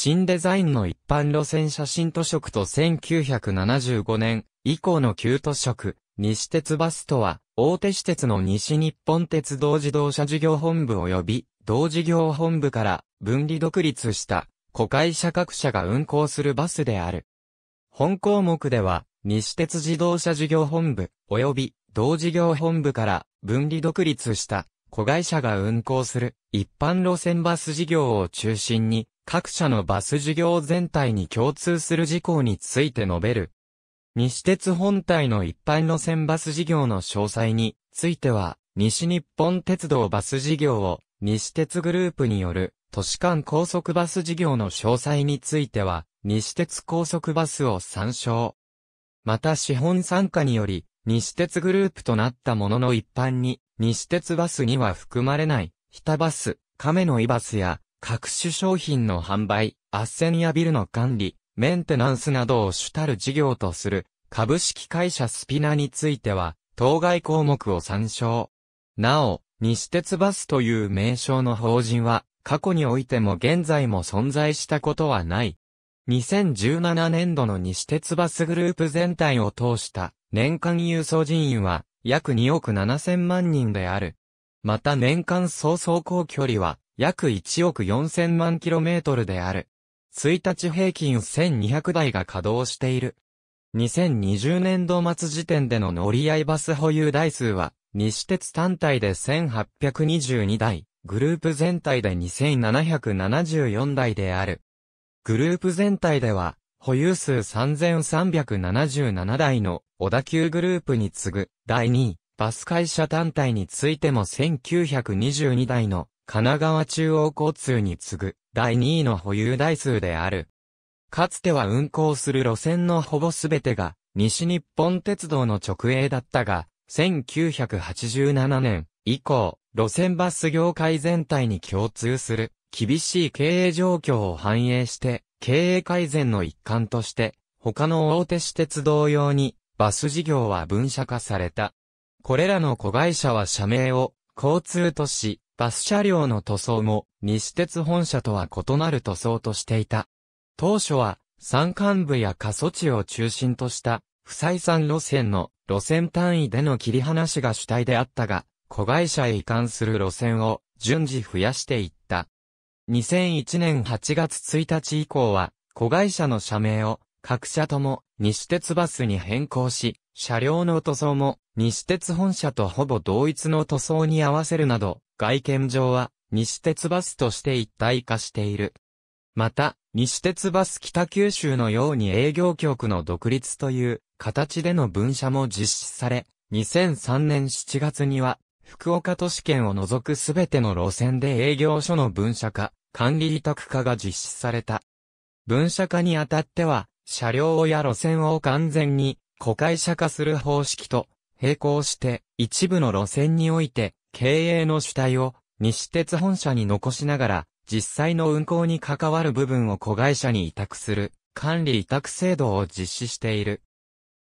新デザインの一般路線写真図色と1975年以降の旧図色、西鉄バスとは、大手私鉄の西日本鉄道自動車事業本部及び、同事業本部から分離独立した、子会社各社が運行するバスである。本項目では、西鉄自動車事業本部及び、同事業本部から分離独立した、子会社が運行する一般路線バス事業を中心に、各社のバス事業全体に共通する事項について述べる。西鉄本体の一般路線バス事業の詳細については、西日本鉄道バス事業を西鉄グループによる都市間高速バス事業の詳細については、西鉄高速バスを参照。また資本参加により、西鉄グループとなったものの一般に、西鉄バスには含まれない、日田バス、亀の井バスや、各種商品の販売、セ旋やビルの管理、メンテナンスなどを主たる事業とする株式会社スピナについては、当該項目を参照。なお、西鉄バスという名称の法人は、過去においても現在も存在したことはない。2017年度の西鉄バスグループ全体を通した年間輸送人員は約2億7千万人である。また年間総走行距離は約1億4000万キロメートルである。1日平均1200台が稼働している。2020年度末時点での乗り合いバス保有台数は、西鉄単体で1822台、グループ全体で2774台である。グループ全体では、保有数3377台の小田急グループに次ぐ第2位、バス会社単体についても1922台の神奈川中央交通に次ぐ第2位の保有台数である。かつては運行する路線のほぼすべてが西日本鉄道の直営だったが、1987年以降、路線バス業界全体に共通する厳しい経営状況を反映して、経営改善の一環として、他の大手私鉄同様にバス事業は分社化された。これらの子会社は社名を交通都市バス車両の塗装も西鉄本社とは異なる塗装としていた。当初は山間部や過疎地を中心とした不採算路線の路線単位での切り離しが主体であったが、子会社へ移管する路線を順次増やしていった。2001年8月1日以降は、子会社の社名を各社とも西鉄バスに変更し、車両の塗装も西鉄本社とほぼ同一の塗装に合わせるなど、外見上は、西鉄バスとして一体化している。また、西鉄バス北九州のように営業局の独立という形での分社も実施され、2003年7月には、福岡都市圏を除くすべての路線で営業所の分社化、管理委託化が実施された。分社化にあたっては、車両や路線を完全に、子会社化する方式と、並行して、一部の路線において、経営の主体を西鉄本社に残しながら、実際の運行に関わる部分を子会社に委託する管理委託制度を実施している。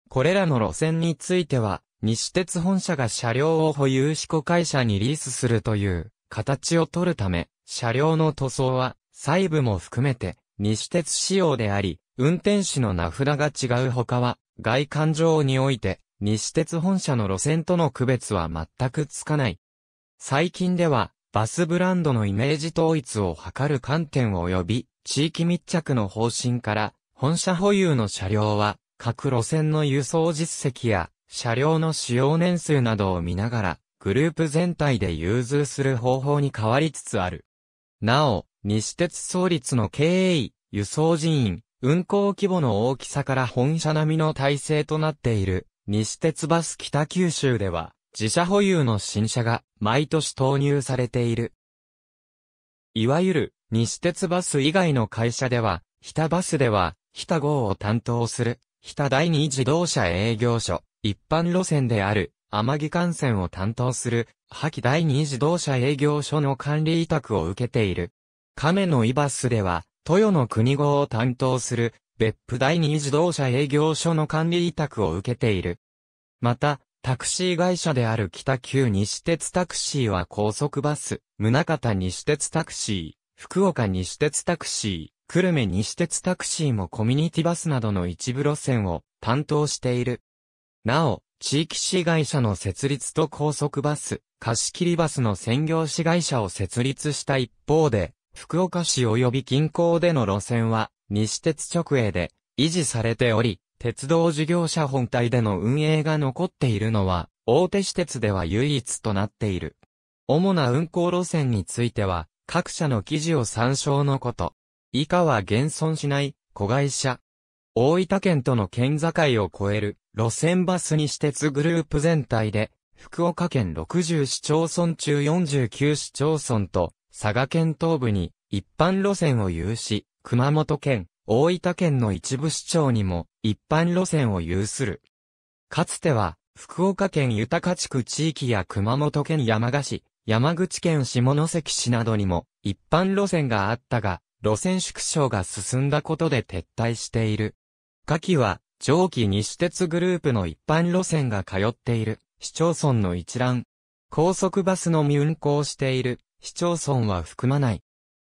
これらの路線については、西鉄本社が車両を保有し子会社にリースするという形を取るため、車両の塗装は細部も含めて西鉄仕様であり、運転士の名札が違う他は、外観上において、西鉄本社の路線との区別は全くつかない。最近では、バスブランドのイメージ統一を図る観点及び、地域密着の方針から、本社保有の車両は、各路線の輸送実績や、車両の使用年数などを見ながら、グループ全体で融通する方法に変わりつつある。なお、西鉄創立の経営、輸送人員、運行規模の大きさから本社並みの体制となっている、西鉄バス北九州では、自社保有の新車が毎年投入されている。いわゆる西鉄バス以外の会社では、日田バスでは、日田号を担当する、日田第二自動車営業所、一般路線である、天城幹線を担当する、萩第二自動車営業所の管理委託を受けている。亀のイバスでは、豊野国号を担当する、別府第二自動車営業所の管理委託を受けている。また、タクシー会社である北九西鉄タクシーは高速バス、宗方西鉄タクシー、福岡西鉄タクシー、久留米西鉄タクシーもコミュニティバスなどの一部路線を担当している。なお、地域市会社の設立と高速バス、貸切バスの専業市会社を設立した一方で、福岡市及び近郊での路線は、西鉄直営で維持されており、鉄道事業者本体での運営が残っているのは、大手私鉄では唯一となっている。主な運行路線については、各社の記事を参照のこと。以下は現存しない、子会社。大分県との県境を越える、路線バスに私鉄グループ全体で、福岡県60市町村中49市町村と、佐賀県東部に、一般路線を有し、熊本県、大分県の一部市町にも一般路線を有する。かつては、福岡県豊地区地域や熊本県山鹿市、山口県下関市などにも一般路線があったが、路線縮小が進んだことで撤退している。下記は、上記西鉄グループの一般路線が通っている市町村の一覧。高速バスのみ運行している市町村は含まない。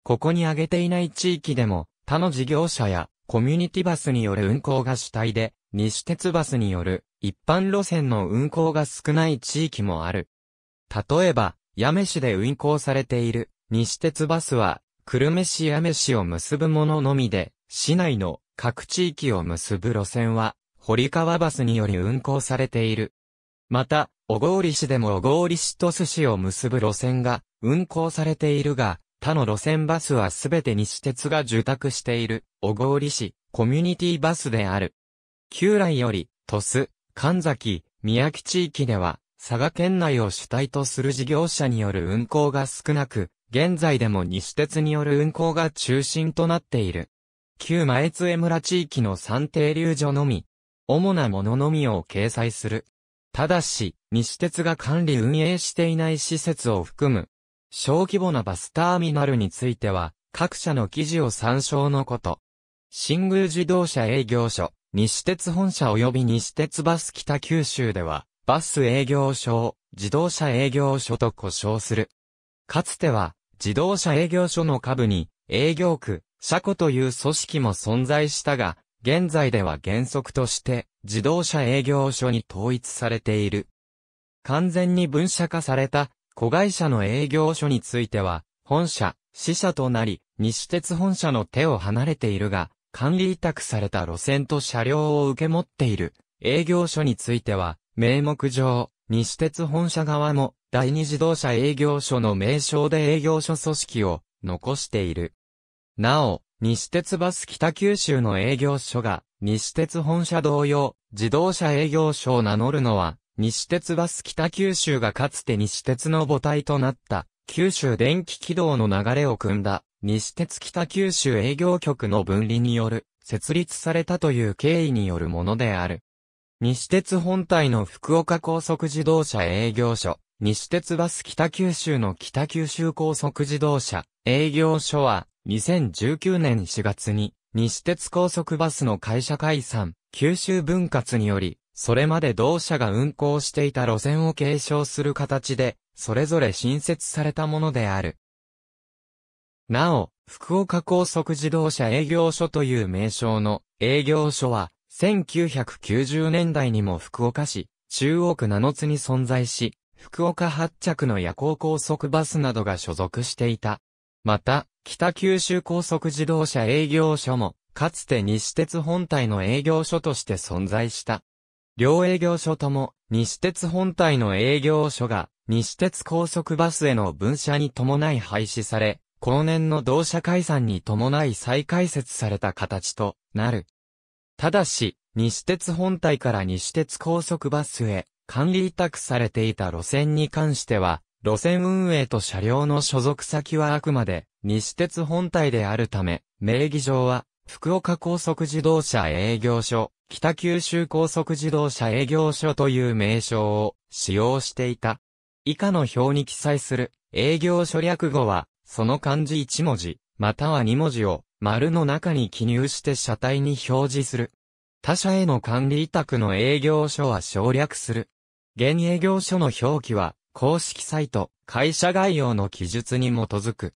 ここに挙げていない地域でも他の事業者やコミュニティバスによる運行が主体で、西鉄バスによる一般路線の運行が少ない地域もある。例えば、八女市で運行されている西鉄バスは、久留米市八女市を結ぶもののみで、市内の各地域を結ぶ路線は、堀川バスにより運行されている。また、小郡市でも小郡市と寿司を結ぶ路線が運行されているが、他の路線バスはすべて西鉄が受託している、小郡市、コミュニティバスである。旧来より、鳥栖、神崎、宮城地域では、佐賀県内を主体とする事業者による運行が少なく、現在でも西鉄による運行が中心となっている。旧前津江村地域の三停留所のみ、主なもののみを掲載する。ただし、西鉄が管理運営していない施設を含む小規模なバスターミナルについては、各社の記事を参照のこと。新宮自動車営業所、西鉄本社及び西鉄バス北九州では、バス営業所を自動車営業所と呼称する。かつては、自動車営業所の下部に、営業区、車庫という組織も存在したが、現在では原則として、自動車営業所に統一されている。完全に分社化された子会社の営業所については、本社、支社となり、西鉄本社の手を離れているが、管理委託された路線と車両を受け持っている営業所については、名目上、西鉄本社側も第二自動車営業所の名称で営業所組織を残している。なお、西鉄バス北九州の営業所が西鉄本社同様自動車営業所を名乗るのは西鉄バス北九州がかつて西鉄の母体となった、九州電気軌道の流れを組んだ、西鉄北九州営業局の分離による、設立されたという経緯によるものである。西鉄本体の福岡高速自動車営業所、西鉄バス北九州の北九州高速自動車営業所は、2019年4月に、西鉄高速バスの会社解散、九州分割により、それまで同社が運行していた路線を継承する形で、それぞれ新設されたものである。なお、福岡高速自動車営業所という名称の営業所は、1990年代にも福岡市、中央区七津に存在し、福岡発着の夜行高速バスなどが所属していた。また、北九州高速自動車営業所も、かつて西鉄本体の営業所として存在した。両営業所とも、西鉄本体の営業所が、西鉄高速バスへの分社に伴い廃止され、後年の同社解散に伴い再開設された形となる。ただし、西鉄本体から西鉄高速バスへ管理委託されていた路線に関しては、路線運営と車両の所属先はあくまで西鉄本体であるため、名義上は福岡高速自動車営業所北九州高速自動車営業所という名称を使用していた。以下の表に記載する営業所略語は、その漢字1文字、または2文字を丸の中に記入して車体に表示する。他社への管理委託の営業所は省略する。現営業所の表記は、公式サイト、会社概要の記述に基づく。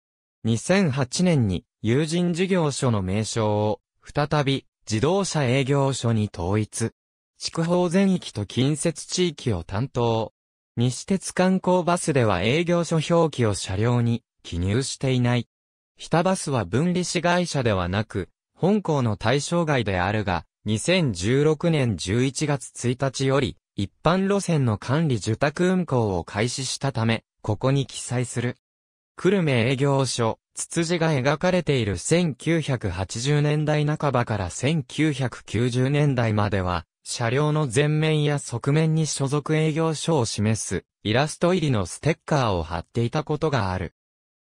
2008年に、友人事業所の名称を、再び、自動車営業所に統一。筑豊全域と近接地域を担当。西鉄観光バスでは営業所表記を車両に記入していない。北バスは分離市会社ではなく、本校の対象外であるが、2016年11月1日より、一般路線の管理受託運行を開始したため、ここに記載する。久留米営業所、ツツジが描かれている1980年代半ばから1990年代までは、車両の前面や側面に所属営業所を示すイラスト入りのステッカーを貼っていたことがある。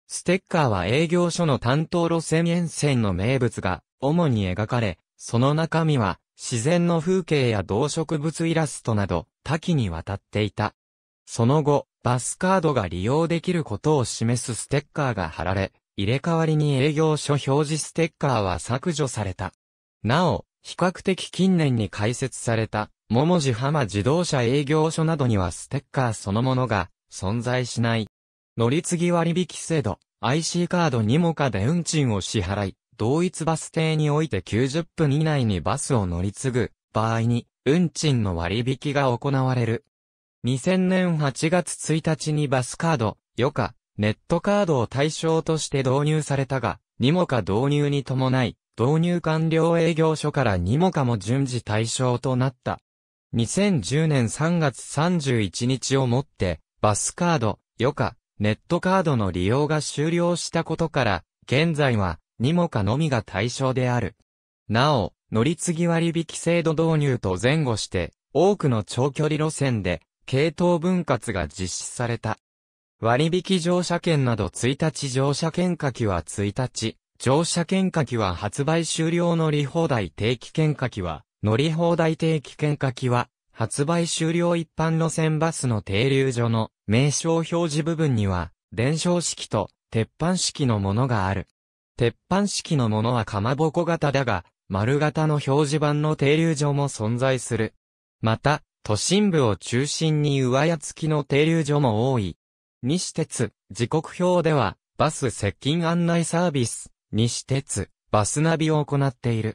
ステッカーは営業所の担当路線沿線の名物が主に描かれ、その中身は自然の風景や動植物イラストなど多岐にわたっていた。その後、バスカードが利用できることを示すステッカーが貼られ、入れ替わりに営業所表示ステッカーは削除された。なお、比較的近年に開設された、桃地浜自動車営業所などにはステッカーそのものが存在しない。乗り継ぎ割引制度、IC カードにもかで運賃を支払い、同一バス停において90分以内にバスを乗り継ぐ場合に、運賃の割引が行われる。2000年8月1日にバスカード、余価、ネットカードを対象として導入されたが、にもか導入に伴い、導入完了営業所からにもかも順次対象となった。2010年3月31日をもって、バスカード、余暇、ネットカードの利用が終了したことから、現在は、にもかのみが対象である。なお、乗り継ぎ割引制度導入と前後して、多くの長距離路線で、系統分割が実施された。割引乗車券など1日乗車券書きは1日、乗車券書きは発売終了乗り放題定期券書きは、乗り放題定期券書きは、発売終了一般路線バスの停留所の名称表示部分には、伝承式と鉄板式のものがある。鉄板式のものはかまぼこ型だが、丸型の表示板の停留所も存在する。また、都心部を中心に上屋付きの停留所も多い。西鉄、時刻表では、バス接近案内サービス、西鉄、バスナビを行っている。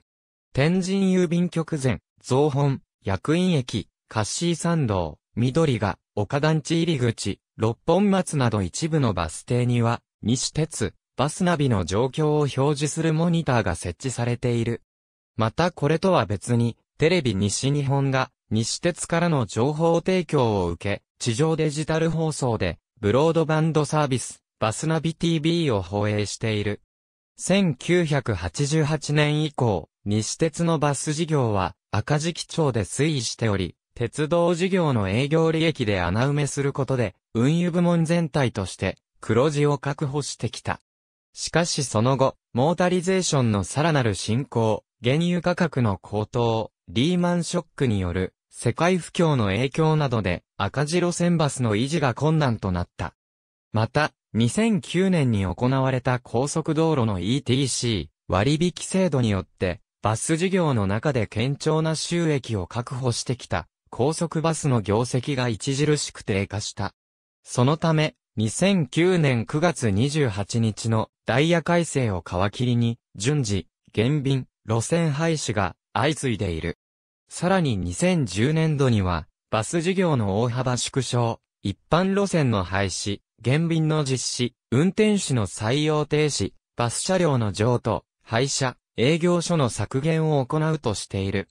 天神郵便局前、増本、役員駅、カッシー参道、緑が、岡団地入り口、六本松など一部のバス停には、西鉄、バスナビの状況を表示するモニターが設置されている。またこれとは別に、テレビ西日本が、西鉄からの情報提供を受け、地上デジタル放送で、ブロードバンドサービス、バスナビ TV を放映している。1988年以降、西鉄のバス事業は赤字基調で推移しており、鉄道事業の営業利益で穴埋めすることで、運輸部門全体として黒字を確保してきた。しかしその後、モータリゼーションのさらなる進行、原油価格の高騰、リーマンショックによる世界不況の影響などで赤字路線バスの維持が困難となった。また、2009年に行われた高速道路の ETC 割引制度によって、バス事業の中で堅調な収益を確保してきた高速バスの業績が著しく低下した。そのため、2009年9月28日のダイヤ改正を皮切りに、順次、減便、路線廃止が相次いでいる。さらに2010年度には、バス事業の大幅縮小、一般路線の廃止、減便の実施、運転手の採用停止、バス車両の譲渡、廃車、営業所の削減を行うとしている。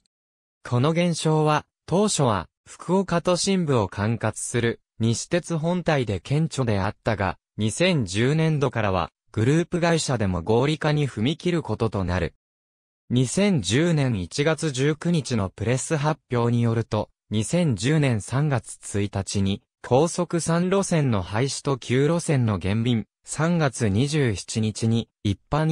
この現象は、当初は、福岡都心部を管轄する、西鉄本体で顕著であったが、2010年度からは、グループ会社でも合理化に踏み切ることとなる。2010年1月19日のプレス発表によると、2010年3月1日に、高速3路線の廃止と9路線の減便、3月27日に一般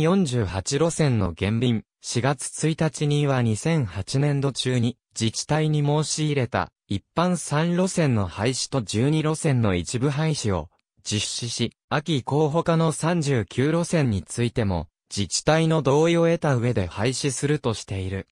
48路線の減便、4月1日には2008年度中に自治体に申し入れた一般3路線の廃止と12路線の一部廃止を実施し、秋候補下の39路線についても自治体の同意を得た上で廃止するとしている。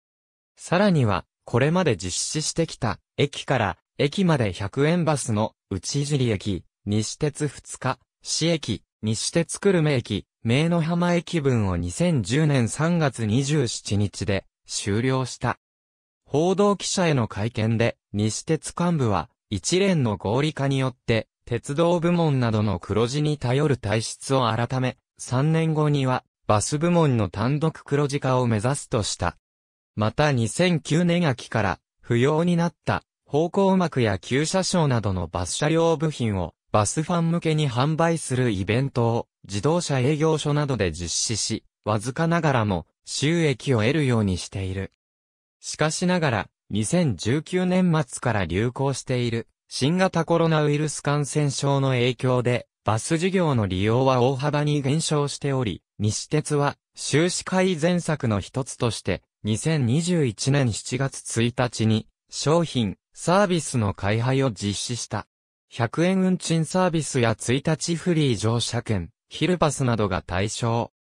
さらには、これまで実施してきた、駅から駅まで100円バスの、内尻駅、西鉄2日、市駅、西鉄久留米駅、名の浜駅分を2010年3月27日で終了した。報道記者への会見で、西鉄幹部は、一連の合理化によって、鉄道部門などの黒字に頼る体質を改め、3年後には、バス部門の単独黒字化を目指すとした。また2009年秋から不要になった方向幕や旧車掌などのバス車両部品をバスファン向けに販売するイベントを自動車営業所などで実施し、わずかながらも収益を得るようにしている。しかしながら、2019年末から流行している新型コロナウイルス感染症の影響でバス事業の利用は大幅に減少しており、西鉄は収支改善策の一つとして2021年7月1日に商品、サービスの開配を実施した。100円運賃サービスや1日フリー乗車券、ヒルパスなどが対象。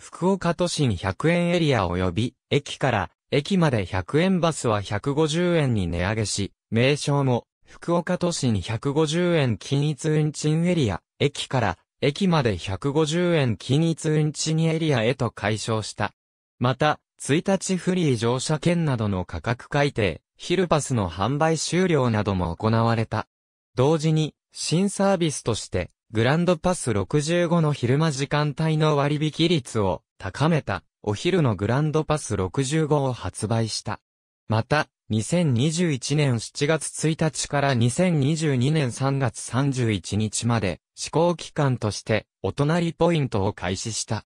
福岡都心100円エリア及び、駅から駅まで100円バスは150円に値上げし、名称も、福岡都心150円均一運賃エリア、駅から駅まで150円均一運賃エリアへと解消した。また、1日フリー乗車券などの価格改定、ヒルパスの販売終了なども行われた。同時に、新サービスとして、グランドパス65の昼間時間帯の割引率を高めた、お昼のグランドパス65を発売した。また、2021年7月1日から2022年3月31日まで、試行期間として、お隣ポイントを開始した。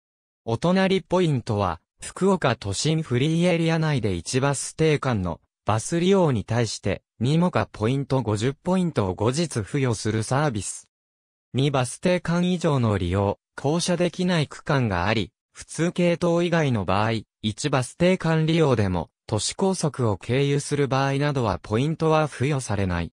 お隣ポイントは、福岡都心フリーエリア内で1バス定間のバス利用に対してにもかポイント50ポイントを後日付与するサービス。2バス定間以上の利用、降車できない区間があり、普通系統以外の場合、1バス定間利用でも都市高速を経由する場合などはポイントは付与されない。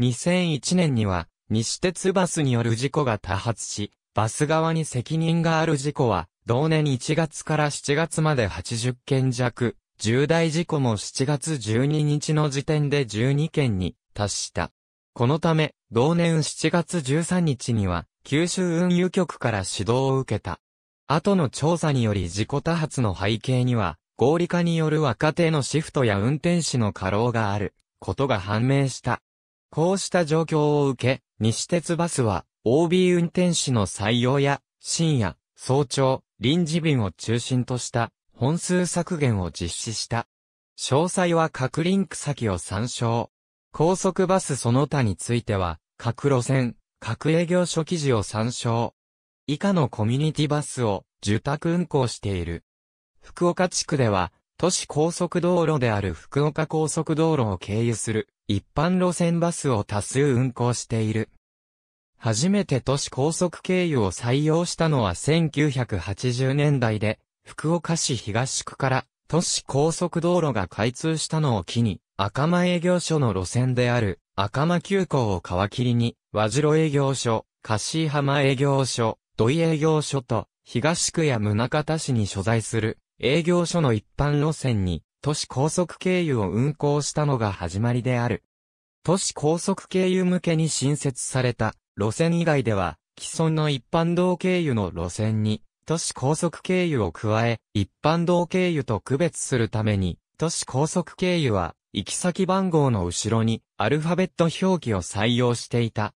2001年には、西鉄バスによる事故が多発し、バス側に責任がある事故は、同年1月から7月まで80件弱、重大事故も7月12日の時点で12件に達した。このため、同年7月13日には、九州運輸局から指導を受けた。後の調査により事故多発の背景には、合理化による若手のシフトや運転士の過労がある、ことが判明した。こうした状況を受け、西鉄バスは、OB 運転士の採用や、深夜、早朝、臨時便を中心とした本数削減を実施した。詳細は各リンク先を参照。高速バスその他については、各路線、各営業所記事を参照。以下のコミュニティバスを受託運行している。福岡地区では、都市高速道路である福岡高速道路を経由する一般路線バスを多数運行している。初めて都市高速経由を採用したのは1980年代で、福岡市東区から都市高速道路が開通したのを機に、赤間営業所の路線である赤間急行を皮切りに、和白営業所、柏浜営業所、土井営業所と、東区や宗方市に所在する営業所の一般路線に、都市高速経由を運行したのが始まりである。都市高速経由向けに新設された路線以外では、既存の一般道経由の路線に、都市高速経由を加え、一般道経由と区別するために、都市高速経由は、行き先番号の後ろに、アルファベット表記を採用していた。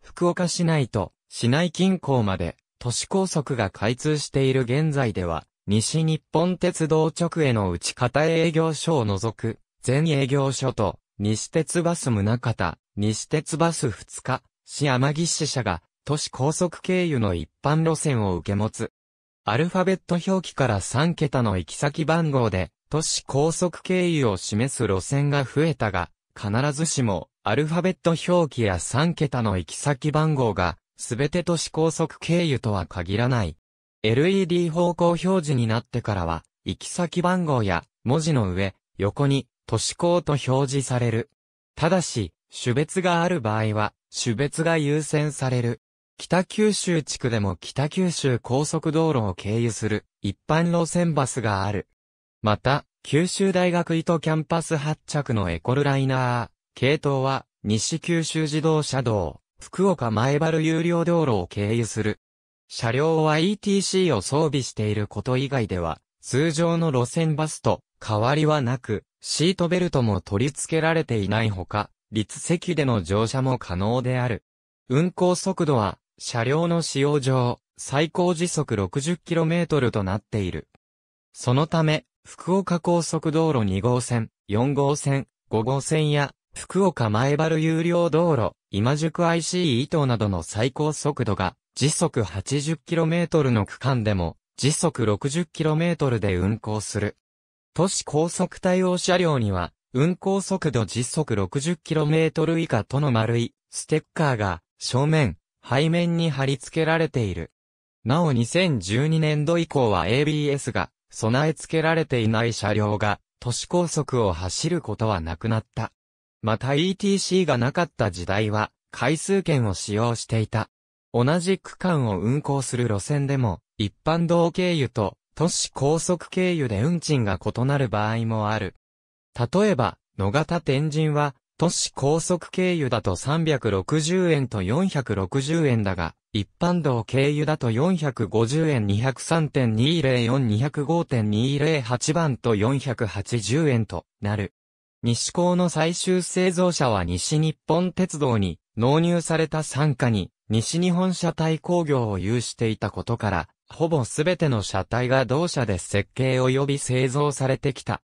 福岡市内と、市内近郊まで、都市高速が開通している現在では、西日本鉄道直への内方営業所を除く、全営業所と、西鉄バス宗方、西鉄バス二日、市天城市社が、都市高速経由の一般路線を受け持つ。アルファベット表記から3桁の行き先番号で、都市高速経由を示す路線が増えたが、必ずしも、アルファベット表記や3桁の行き先番号が、すべて都市高速経由とは限らない。LED 方向表示になってからは、行き先番号や、文字の上、横に、都市高と表示される。ただし、種別がある場合は、種別が優先される。北九州地区でも北九州高速道路を経由する一般路線バスがある。また、九州大学糸キャンパス発着のエコルライナー、系統は西九州自動車道、福岡前原有料道路を経由する。車両は ETC を装備していること以外では、通常の路線バスと変わりはなく、シートベルトも取り付けられていないほか、立席での乗車も可能である。運行速度は、車両の使用上、最高時速 60km となっている。そのため、福岡高速道路2号線、4号線、5号線や、福岡前原有料道路、今宿 IC 伊東などの最高速度が、時速 80km の区間でも、時速 60km で運行する。都市高速対応車両には、運行速度時速 60km 以下との丸いステッカーが正面、背面に貼り付けられている。なお2012年度以降は ABS が備え付けられていない車両が都市高速を走ることはなくなった。また ETC がなかった時代は回数券を使用していた。同じ区間を運行する路線でも一般道経由と都市高速経由で運賃が異なる場合もある。例えば、野方天神は、都市高速経由だと360円と460円だが、一般道経由だと450円203.204205.208番と480円となる。西高の最終製造車は西日本鉄道に納入された参加に西日本車体工業を有していたことから、ほぼすべての車体が同社で設計及び製造されてきた。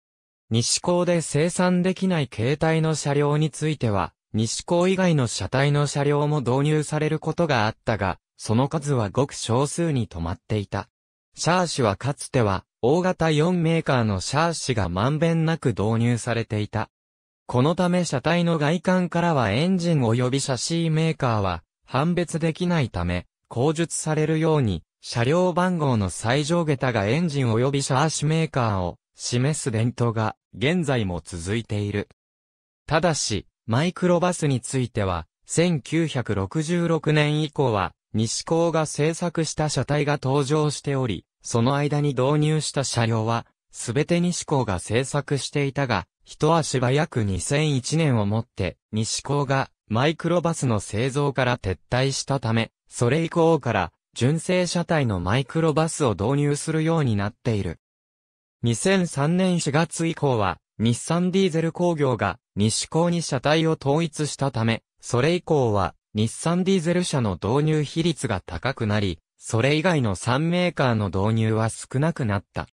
西高で生産できない携帯の車両については、西高以外の車体の車両も導入されることがあったが、その数はごく少数に止まっていた。シャーシはかつては、大型4メーカーのシャーシがまんべんなく導入されていた。このため車体の外観からはエンジン及びシャシーメーカーは判別できないため、口述されるように、車両番号の最上下駄がエンジン及びシャーシメーカーを示す伝統が現在も続いている。ただし、マイクロバスについては、1966年以降は、西高が製作した車体が登場しており、その間に導入した車両は、すべて西高が製作していたが、一足早く2001年をもって、西高がマイクロバスの製造から撤退したため、それ以降から純正車体のマイクロバスを導入するようになっている。2003年4月以降は、日産ディーゼル工業が西高に車体を統一したため、それ以降は日産ディーゼル車の導入比率が高くなり、それ以外の3メーカーの導入は少なくなった。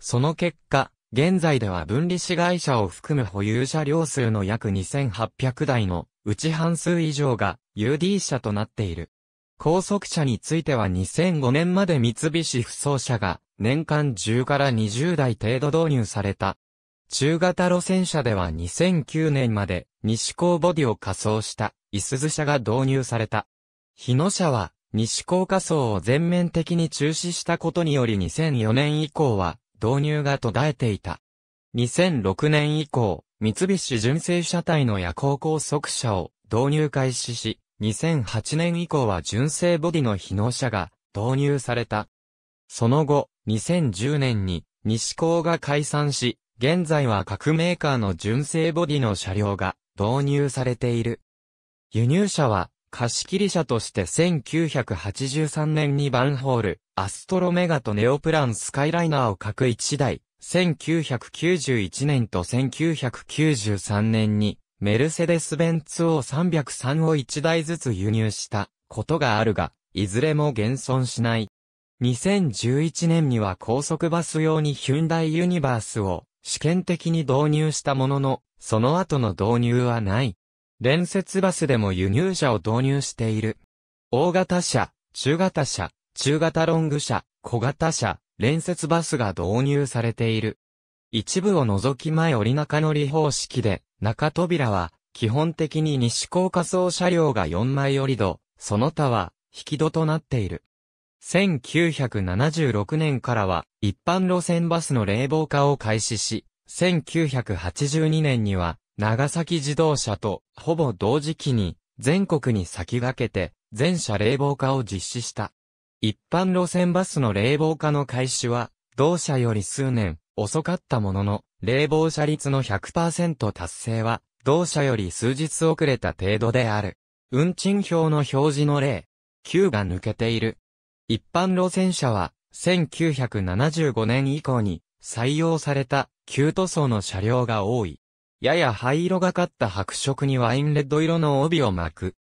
その結果、現在では分離子会社を含む保有車両数の約2800台のうち半数以上が UD 車となっている。高速車については2005年まで三菱不走車が年間10から20台程度導入された。中型路線車では2009年まで西高ボディを仮装したいすず車が導入された。日野車は西高仮装を全面的に中止したことにより2004年以降は導入が途絶えていた。2006年以降、三菱純正車体の夜行高速車を導入開始し、2008年以降は純正ボディの日野車が導入された。その後、2010年に西高が解散し、現在は各メーカーの純正ボディの車両が導入されている。輸入車は貸切車として1983年にバンホール、アストロメガとネオプランスカイライナーを各1台、1991年と1993年にメルセデス・ベンツ O303 を1台ずつ輸入したことがあるが、いずれも現存しない。2011年には高速バス用にヒュンダイユニバースを試験的に導入したものの、その後の導入はない。連接バスでも輸入車を導入している。大型車、中型車、中型ロング車、小型車、連接バスが導入されている。一部を除き前折中乗り方式で、中扉は、基本的に西高架層車両が4枚折り戸、その他は、引き戸となっている。1976年からは一般路線バスの冷房化を開始し、1982年には長崎自動車とほぼ同時期に全国に先駆けて全車冷房化を実施した。一般路線バスの冷房化の開始は同社より数年遅かったものの冷房車率の100%達成は同社より数日遅れた程度である。運賃表の表示の例、9が抜けている。一般路線車は、1975年以降に採用された旧塗装の車両が多い。やや灰色がかった白色にワインレッド色の帯を巻く。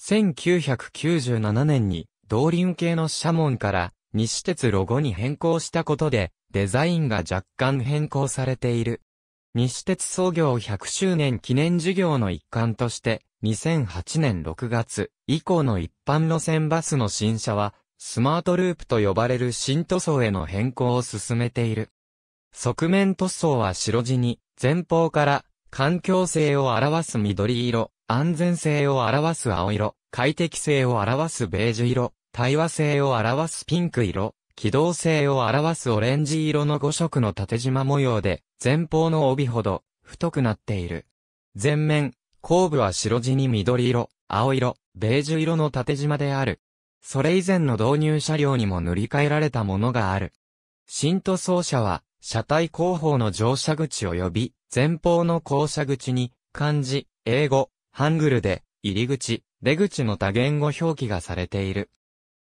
1997年に動輪系の車門から西鉄ロゴに変更したことでデザインが若干変更されている。西鉄創業100周年記念事業の一環として2008年6月以降の一般路線バスの新車はスマートループと呼ばれる新塗装への変更を進めている。側面塗装は白地に、前方から環境性を表す緑色、安全性を表す青色、快適性を表すベージュ色、対話性を表すピンク色、機動性を表すオレンジ色の5色の縦縞模様で、前方の帯ほど太くなっている。前面、後部は白地に緑色、青色、ベージュ色の縦縞である。それ以前の導入車両にも塗り替えられたものがある。新塗装車は、車体後方の乗車口及び、前方の降車口に、漢字、英語、ハングルで、入り口、出口の多言語表記がされている。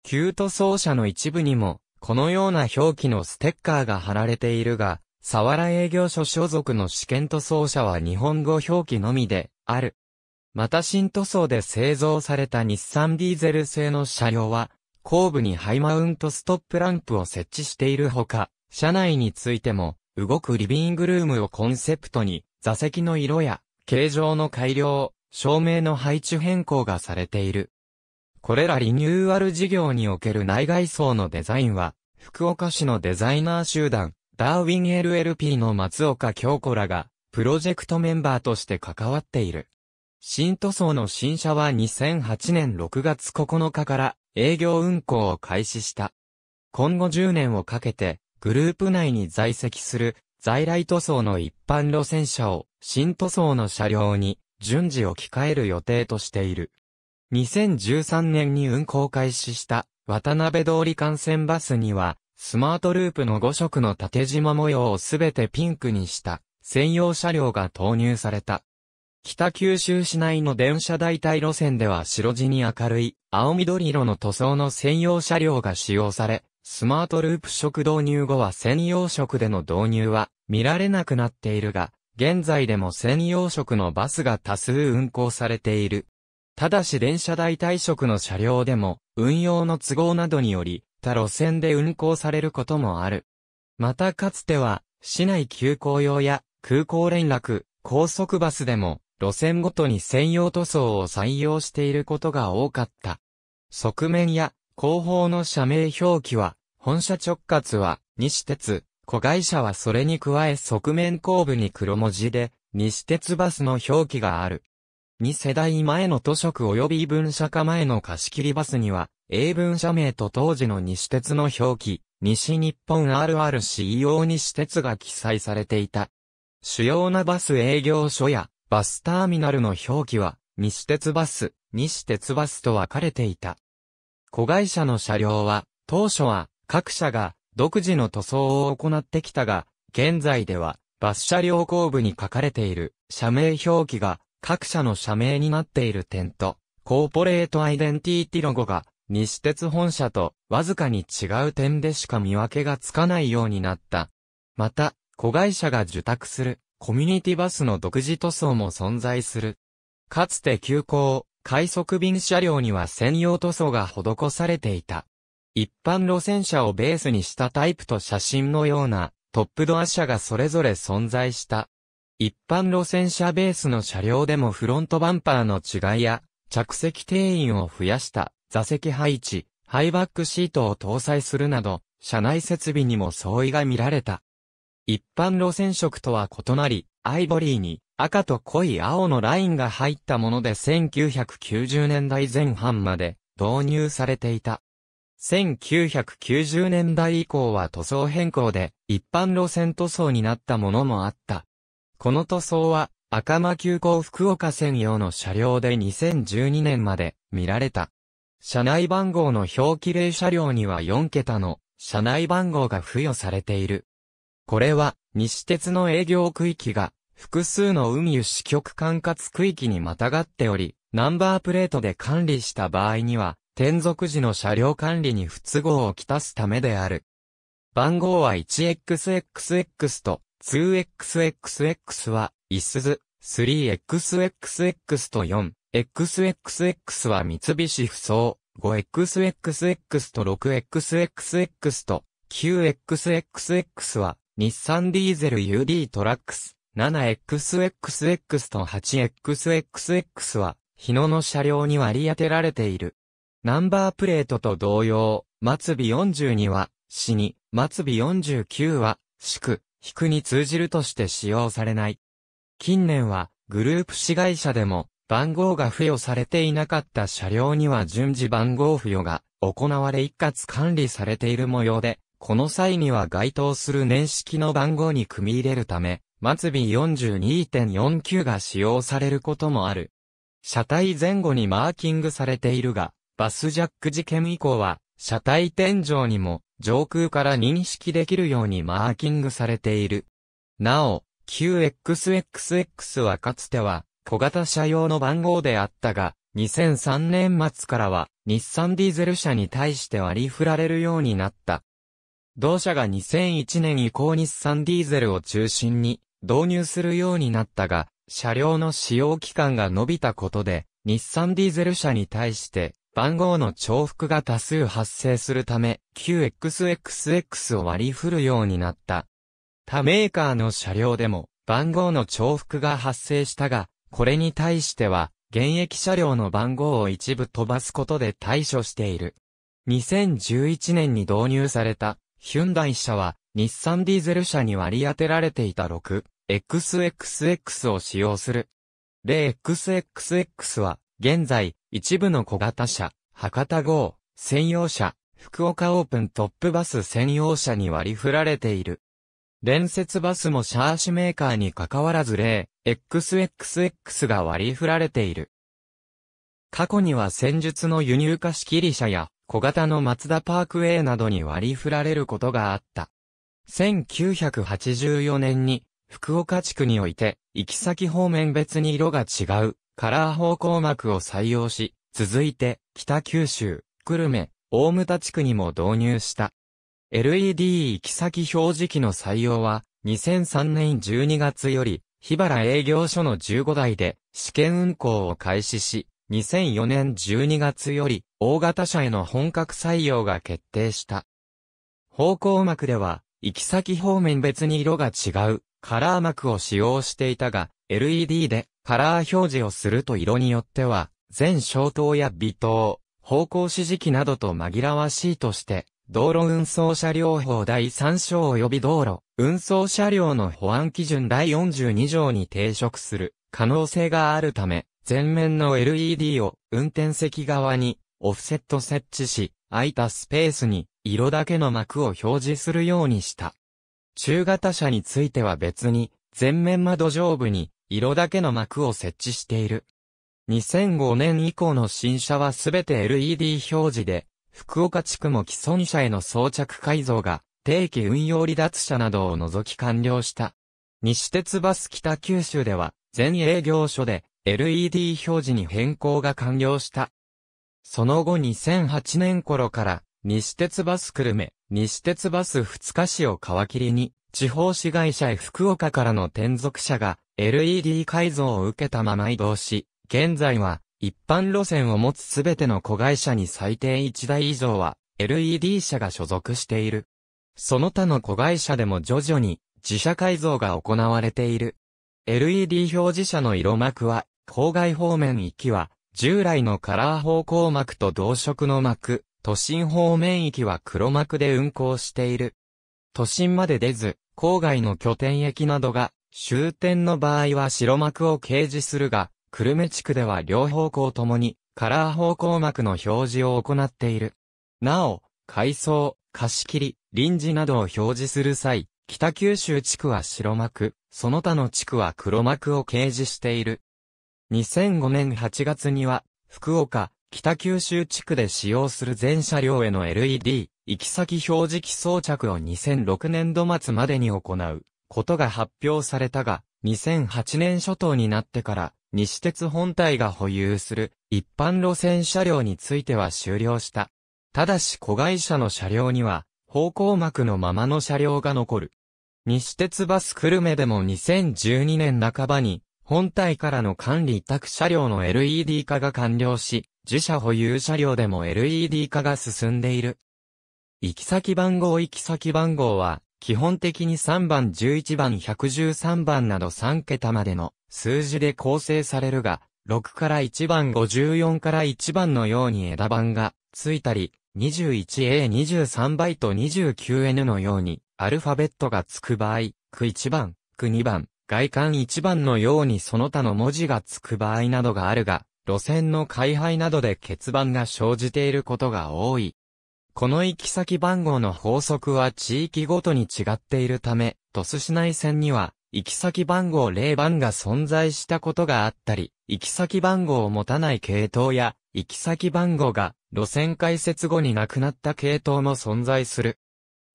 旧塗装車の一部にも、このような表記のステッカーが貼られているが、サワラ営業所所属の試験塗装車は日本語表記のみで、ある。また新塗装で製造された日産ディーゼル製の車両は、後部にハイマウントストップランプを設置しているほか、車内についても、動くリビングルームをコンセプトに、座席の色や、形状の改良、照明の配置変更がされている。これらリニューアル事業における内外装のデザインは、福岡市のデザイナー集団、ダーウィン LLP の松岡京子らが、プロジェクトメンバーとして関わっている。新塗装の新車は2008年6月9日から営業運行を開始した。今後10年をかけて、グループ内に在籍する在来塗装の一般路線車を新塗装の車両に順次置き換える予定としている。2013年に運行開始した渡辺通り幹線バスには、スマートループの5色の縦縞模様をすべてピンクにした専用車両が投入された。北九州市内の電車代替路線では白地に明るい青緑色の塗装の専用車両が使用され、スマートループ色導入後は専用色での導入は見られなくなっているが、現在でも専用色のバスが多数運行されている。ただし電車代替色の車両でも運用の都合などにより、他路線で運行されることもある。またかつては、市内急行用や空港連絡、高速バスでも、路線ごとに専用塗装を採用していることが多かった。側面や後方の社名表記は、本社直轄は西鉄、子会社はそれに加え側面後部に黒文字で、西鉄バスの表記がある。2世代前の都職及び分社化前の貸し切りバスには、英文社名と当時の西鉄の表記、西日本 RRC o 西鉄が記載されていた。主要なバス営業所やバスターミナルの表記は、西鉄バス、西鉄バスと分かれていた。子会社の車両は、当初は、各社が、独自の塗装を行ってきたが、現在では、バス車両後部に書かれている、社名表記が、各社の社名になっている点と、コーポレートアイデンティティロゴが、西鉄本社と、わずかに違う点でしか見分けがつかないようになった。また、子会社が受託するコミュニティバスの独自塗装も存在する。かつて急行、快速便車両には専用塗装が施されていた。一般路線車をベースにしたタイプと写真のようなトップドア車がそれぞれ存在した。一般路線車ベースの車両でもフロントバンパーの違いや着席定員を増やした座席配置、ハイバックシートを搭載するなど、車内設備にも相違が見られた。一般路線色とは異なり、アイボリーに赤と濃い青のラインが入ったもので1990年代前半まで導入されていた。1990年代以降は塗装変更で一般路線塗装になったものもあった。この塗装は赤間急行福岡専用の車両で2012年まで見られた。車内番号の表記例車両には4桁の車内番号が付与されている。これは、西鉄の営業区域が、複数の海輸支局管轄区域にまたがっており、ナンバープレートで管理した場合には、転属時の車両管理に不都合をきたすためである。番号は 1XXX と 2XXX は、いすず、3XXX と 4XXX は三菱不走、5XXX と 6XXX と 9XXX は日産ディーゼル UD トラックス 7XXX と 8XXX は、日野の車両に割り当てられている。ナンバープレートと同様、末尾42は、死に、末尾49は、祝、引くに通じるとして使用されない。近年は、グループ市会社でも、番号が付与されていなかった車両には順次番号付与が行われ一括管理されている模様で、この際には該当する年式の番号に組み入れるため、末尾42.49が使用されることもある。車体前後にマーキングされているが、バスジャック事件以降は、車体天井にも上空から認識できるようにマーキングされている。なお、QXXX はかつては小型車用の番号であったが、2003年末からは日産ディーゼル車に対して割り振られるようになった。同社が2001年以降日産ディーゼルを中心に導入するようになったが、車両の使用期間が伸びたことで、日産ディーゼル車に対して番号の重複が多数発生するため、QXXX を割り振るようになった。他メーカーの車両でも番号の重複が発生したが、これに対しては、現役車両の番号を一部飛ばすことで対処している。2011年に導入されたヒュンダイ社は、日産ディーゼル社に割り当てられていた 6XXX を使用する。0XXX は、現在、一部の小型車、博多号、専用車、福岡オープントップバス専用車に割り振られている。連接バスもシャーシメーカーに関わらず 0XXX が割り振られている。過去には戦術の輸入化しきり車や小型の松田パークウェイなどに割り振られることがあった。1984年に、福岡地区において、行き先方面別に色が違う、カラー方向膜を採用し、続いて、北九州、久留米、大牟田地区にも導入した。LED 行き先表示機の採用は、2003年12月より、日原営業所の15台で試験運行を開始し、2004年12月より大型車への本格採用が決定した。方向膜では、行き先方面別に色が違う、カラー膜を使用していたが、LED でカラー表示をすると色によっては、全消灯や微灯、方向指示器などと紛らわしいとして、道路運送車両法第3章及び道路、運送車両の保安基準第42条に抵触する可能性があるため、前面の LED を運転席側にオフセット設置し、空いたスペースに色だけの膜を表示するようにした。中型車については別に、前面窓上部に色だけの膜を設置している。2005年以降の新車はすべて LED 表示で、福岡地区も既存車への装着改造が定期運用離脱車などを除き完了した。西鉄バス北九州では全営業所で LED 表示に変更が完了した。その後2008年頃から、西鉄バス久留米、西鉄バス二日市を皮切りに、地方市会社へ福岡からの転属車が LED 改造を受けたまま移動し、現在は一般路線を持つすべての子会社に最低1台以上は LED 車が所属している。その他の子会社でも徐々に自社改造が行われている。LED 表示車の色幕は、郊外方面行きは従来のカラー方向膜と同色の膜、都心方面域は黒幕で運行している。都心まで出ず、郊外の拠点駅などが、終点の場合は白幕を掲示するが、久留米地区では両方向ともに、カラー方向幕の表示を行っている。なお、改装、貸し切り、臨時などを表示する際、北九州地区は白幕、その他の地区は黒幕を掲示している。2005年8月には、福岡、北九州地区で使用する全車両への LED、行き先表示器装着を2006年度末までに行う、ことが発表されたが、2008年初頭になってから、西鉄本体が保有する一般路線車両については終了した。ただし子会社の車両には、方向幕のままの車両が残る。西鉄バス久留米でも2012年半ばに、本体からの管理委託車両の LED 化が完了し、自社保有車両でも LED 化が進んでいる。行き先番号行き先番号は、基本的に3番11番113番など3桁までの数字で構成されるが、6から1番54から1番のように枝番がついたり、21A23 倍と 29N のようにアルファベットがつく場合、区1番、区2番、外観一番のようにその他の文字がつく場合などがあるが、路線の開廃などで欠番が生じていることが多い。この行き先番号の法則は地域ごとに違っているため、鳥栖市内線には、行き先番号0番が存在したことがあったり、行き先番号を持たない系統や、行き先番号が路線開設後になくなった系統も存在する。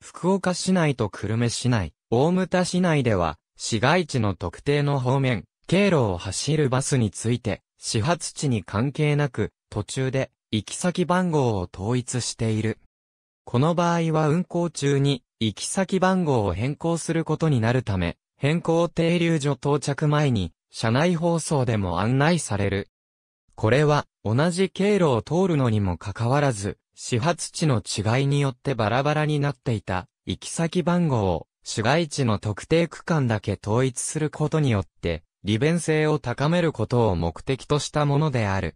福岡市内と久留米市内、大牟田市内では、市街地の特定の方面、経路を走るバスについて、始発地に関係なく、途中で、行き先番号を統一している。この場合は運行中に、行き先番号を変更することになるため、変更停留所到着前に、車内放送でも案内される。これは、同じ経路を通るのにもかかわらず、始発地の違いによってバラバラになっていた、行き先番号を、市街地の特定区間だけ統一することによって、利便性を高めることを目的としたものである。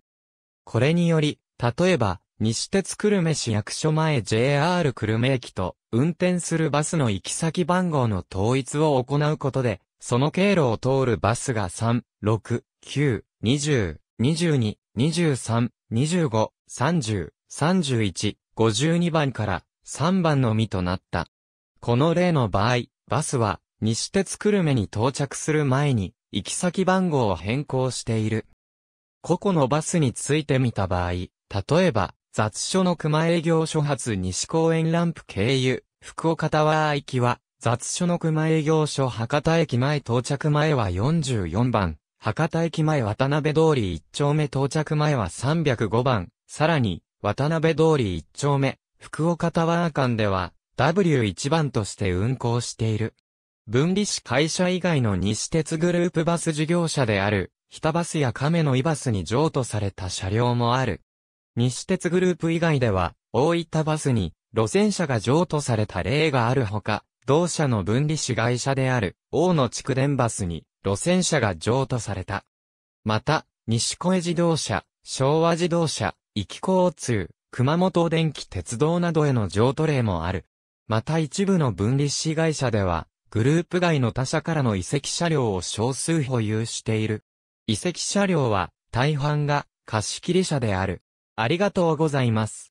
これにより、例えば、西鉄久留米市役所前 JR 久留米駅と運転するバスの行き先番号の統一を行うことで、その経路を通るバスが3、6、9、20、22、23、25、30、31、52番から3番のみとなった。この例の場合、バスは、西鉄久留米に到着する前に、行き先番号を変更している。個々のバスについてみた場合、例えば、雑所の熊営業所発西公園ランプ経由、福岡タワー行きは、雑所の熊営業所博多駅前到着前は44番、博多駅前渡辺通り1丁目到着前は305番、さらに、渡辺通り1丁目、福岡タワー間では、W1 番として運行している。分離市会社以外の西鉄グループバス事業者である、日田バスや亀のイバスに譲渡された車両もある。西鉄グループ以外では、大分バスに、路線車が譲渡された例があるほか、同社の分離市会社である、大野蓄電バスに、路線車が譲渡された。また、西小江自動車、昭和自動車、壱岐交通、熊本電気鉄道などへの譲渡例もある。また一部の分離子会社では、グループ外の他社からの遺跡車両を少数保有している。遺跡車両は、大半が貸し切り車である。ありがとうございます。